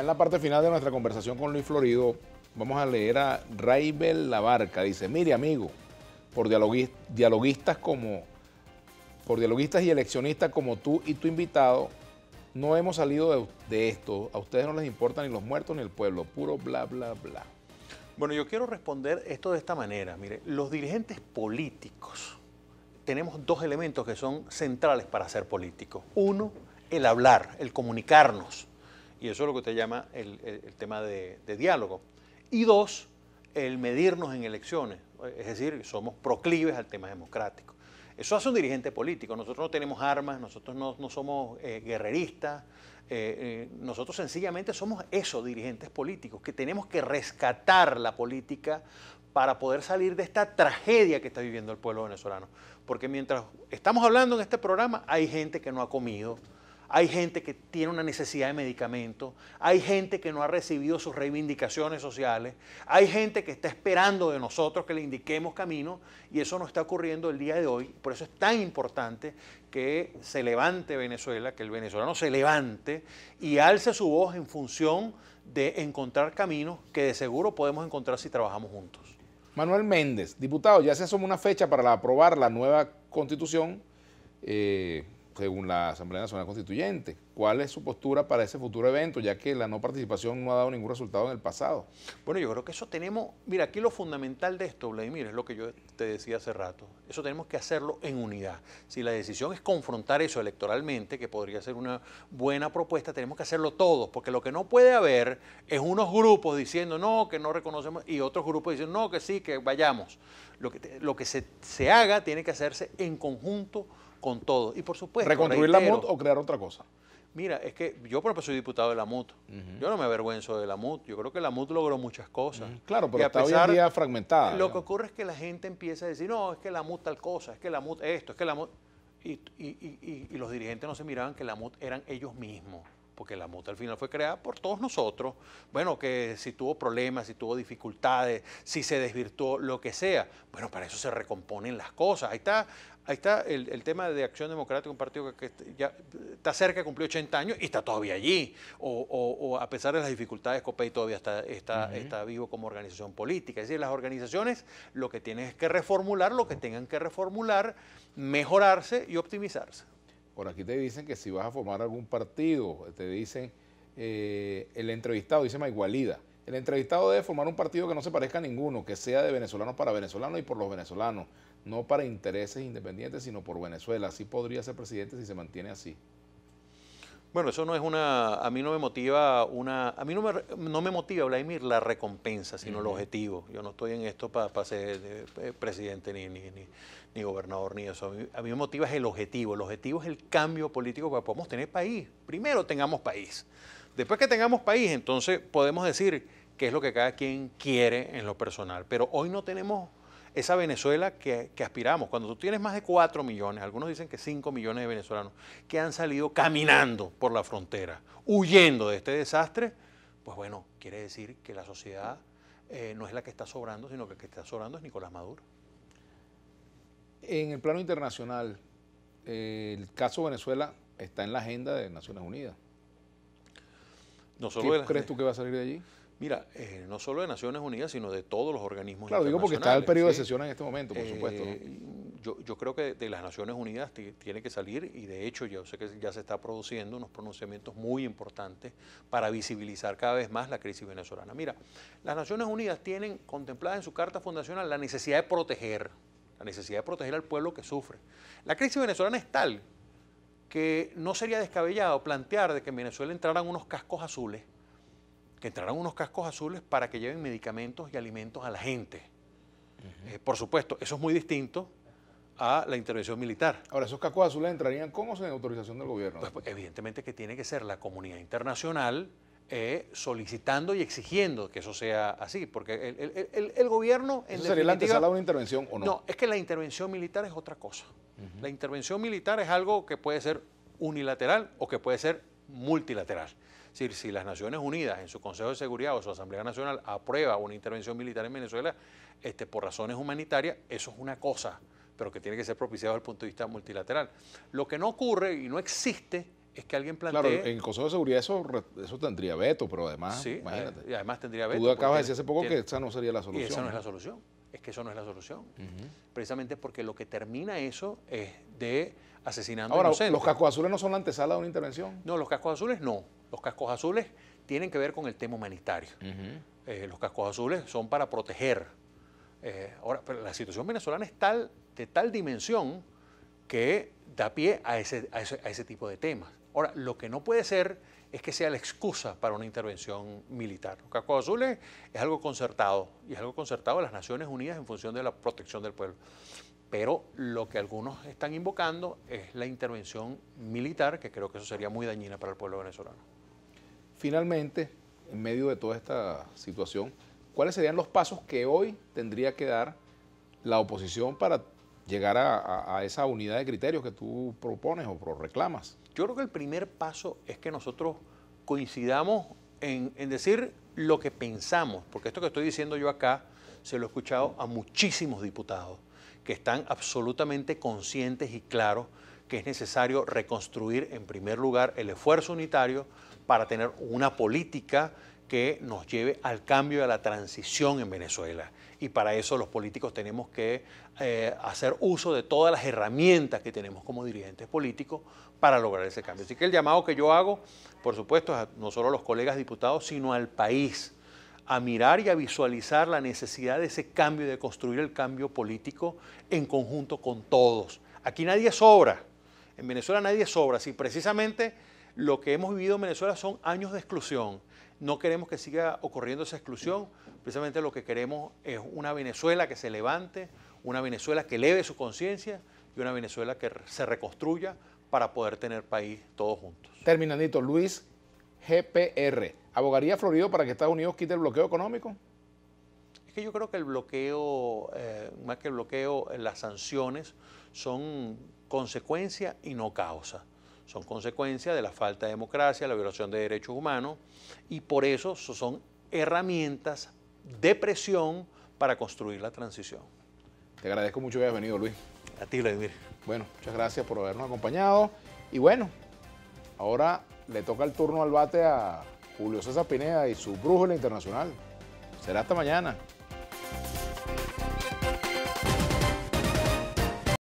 en la parte final de nuestra conversación con Luis Florido, vamos a leer a Raibel Labarca. Dice, mire amigo, por dialoguistas como, por dialoguistas y eleccionistas como tú y tu invitado, no hemos salido de, esto. A ustedes no les importan ni los muertos ni el pueblo. Puro bla, bla, bla. Bueno, yo quiero responder esto de esta manera. Mire, los dirigentes políticos tenemos dos elementos que son centrales para ser políticos. Uno, el hablar, el comunicarnos. Y eso es lo que usted llama el, tema de, diálogo. Y dos, el medirnos en elecciones, es decir, somos proclives al tema democrático. Eso hace un dirigente político, nosotros no tenemos armas, nosotros no, somos eh, guerreristas, eh, eh, nosotros sencillamente somos esos dirigentes políticos que tenemos que rescatar la política para poder salir de esta tragedia que está viviendo el pueblo venezolano. Porque mientras estamos hablando en este programa, hay gente que no ha comido, hay gente que tiene una necesidad de medicamento, hay gente que no ha recibido sus reivindicaciones sociales, hay gente que está esperando de nosotros que le indiquemos camino y eso no está ocurriendo el día de hoy. Por eso es tan importante que se levante Venezuela, que el venezolano se levante y alce su voz en función de encontrar caminos que de seguro podemos encontrar si trabajamos juntos. Manuel Méndez, diputado, ya se asoma una fecha para aprobar la nueva constitución. Eh, según la Asamblea Nacional Constituyente. ¿Cuál es su postura para ese futuro evento, ya que la no participación no ha dado ningún resultado en el pasado? Bueno, yo creo que eso tenemos, mira, aquí lo fundamental de esto, Vladimir, es lo que yo te decía hace rato, eso tenemos que hacerlo en unidad. Si la decisión es confrontar eso electoralmente, que podría ser una buena propuesta, tenemos que hacerlo todos, porque lo que no puede haber es unos grupos diciendo no, que no reconocemos, y otros grupos diciendo no, que sí, que vayamos. Lo que, se, se haga tiene que hacerse en conjunto con todo. Y por supuesto. ¿Reconstruir la MUT o crear otra cosa? Mira, es que yo, por ejemplo, soy diputado de la MUT. Yo no me avergüenzo de la MUT. Yo creo que la MUT logró muchas cosas. Claro, pero está fragmentada. Lo que ocurre es que la gente empieza a decir, no, es que la MUT tal cosa, es que la MUT esto, es que la MUT... Y, y los dirigentes no se miraban que la MUT eran ellos mismos porque la MUTA al final fue creada por todos nosotros. Bueno, que si tuvo problemas, si tuvo dificultades, si se desvirtuó, lo que sea. Bueno, para eso se recomponen las cosas. Ahí está, ahí está el, tema de Acción Democrática, un partido que, ya está cerca, cumplió 80 años y está todavía allí. O, a pesar de las dificultades, COPEI todavía está, está, está vivo como organización política. Es decir, las organizaciones lo que tienen es que reformular lo que tengan que reformular, mejorarse y optimizarse. Por aquí te dicen que si vas a formar algún partido, te dicen eh, el entrevistado, dice Maigualida, el entrevistado debe formar un partido que no se parezca a ninguno, que sea de venezolanos para venezolanos y por los venezolanos, no para intereses independientes, sino por Venezuela. Así podría ser presidente si se mantiene así. Bueno, eso no es una, a mí no me motiva una, a mí no me, no me motiva, Vladimir, la recompensa, sino el objetivo. Yo no estoy en esto para ser eh, eh, presidente ni, ni, ni, gobernador ni eso. A mí, me motiva es el objetivo. El objetivo es el cambio político para que podamos tener país. Primero tengamos país. Después que tengamos país, entonces podemos decir qué es lo que cada quien quiere en lo personal. Pero hoy no tenemos esa Venezuela que, aspiramos. Cuando tú tienes más de 4 millones, algunos dicen que 5 millones de venezolanos, que han salido caminando por la frontera, huyendo de este desastre, pues bueno, quiere decir que la sociedad eh, no es la que está sobrando, sino que el que está sobrando es Nicolás Maduro. En el plano internacional, eh, el caso Venezuela está en la agenda de Naciones Unidas. ¿Qué crees tú que va a salir de allí? Mira, eh, no solo de Naciones Unidas, sino de todos los organismos internacionales. Claro, digo porque está el periodo de sesión en este momento, por eh, supuesto. Yo, creo que de las Naciones Unidas tiene que salir, y de hecho yo sé que ya se está produciendo unos pronunciamientos muy importantes para visibilizar cada vez más la crisis venezolana. Mira, las Naciones Unidas tienen contemplada en su Carta Fundacional la necesidad de proteger, la necesidad de proteger al pueblo que sufre. La crisis venezolana es tal que no sería descabellado plantear de que en Venezuela entraran unos cascos azules que entraran unos cascos azules para que lleven medicamentos y alimentos a la gente. Eh, por supuesto, eso es muy distinto a la intervención militar. Ahora, ¿esos cascos azules entrarían cómo sin autorización del gobierno? Pues, pues, evidentemente que tiene que ser la comunidad internacional eh, solicitando y exigiendo que eso sea así, porque el, el gobierno... En sería la antesala de una intervención o no? No, es que la intervención militar es otra cosa. La intervención militar es algo que puede ser unilateral o que puede ser multilateral. Es decir, si las Naciones Unidas en su Consejo de Seguridad o su Asamblea Nacional aprueba una intervención militar en Venezuela este, por razones humanitarias, eso es una cosa, pero que tiene que ser propiciado desde el punto de vista multilateral. Lo que no ocurre y no existe es que alguien plantee... Claro, en el Consejo de Seguridad eso, eso tendría veto, pero además, sí, eh, además tendría veto. Tú acabas de decir hace poco que esa no sería la solución. Y esa no es la solución. Es que eso no es la solución. Precisamente porque lo que termina eso es de asesinando Ahora, ¿los cascos azules no son la antesala de una intervención? No, los cascos azules no. Los cascos azules tienen que ver con el tema humanitario. Eh, los cascos azules son para proteger. Eh, ahora, la situación venezolana es tal, de tal dimensión que da pie a ese, a, ese, a ese tipo de temas. Ahora, lo que no puede ser es que sea la excusa para una intervención militar. Los cascos azules es algo concertado, y es algo concertado de las Naciones Unidas en función de la protección del pueblo pero lo que algunos están invocando es la intervención militar, que creo que eso sería muy dañina para el pueblo venezolano. Finalmente, en medio de toda esta situación, ¿cuáles serían los pasos que hoy tendría que dar la oposición para llegar a, esa unidad de criterios que tú propones o reclamas? Yo creo que el primer paso es que nosotros coincidamos en decir lo que pensamos, porque esto que estoy diciendo yo acá se lo he escuchado a muchísimos diputados que están absolutamente conscientes y claros que es necesario reconstruir en primer lugar el esfuerzo unitario para tener una política que nos lleve al cambio y a la transición en Venezuela. Y para eso los políticos tenemos que eh, hacer uso de todas las herramientas que tenemos como dirigentes políticos para lograr ese cambio. Así que el llamado que yo hago, por supuesto, no solo a los colegas diputados, sino al país a mirar y a visualizar la necesidad de ese cambio, de construir el cambio político en conjunto con todos. Aquí nadie sobra, en Venezuela nadie sobra, si precisamente lo que hemos vivido en Venezuela son años de exclusión. No queremos que siga ocurriendo esa exclusión, precisamente lo que queremos es una Venezuela que se levante, una Venezuela que eleve su conciencia y una Venezuela que se reconstruya para poder tener país todos juntos. Terminadito, Luis, GPR. ¿Abogaría Florido para que Estados Unidos quite el bloqueo económico? Es que yo creo que el bloqueo, eh, más que el bloqueo, eh, las sanciones son consecuencia y no causa. Son consecuencia de la falta de democracia, la violación de derechos humanos y por eso son herramientas de presión para construir la transición. Te agradezco mucho que hayas venido, Luis. A ti, Vladimir. Bueno, muchas gracias por habernos acompañado. Y bueno, ahora le toca el turno al bate a Julio César Pineda y su brújula internacional. Será hasta mañana.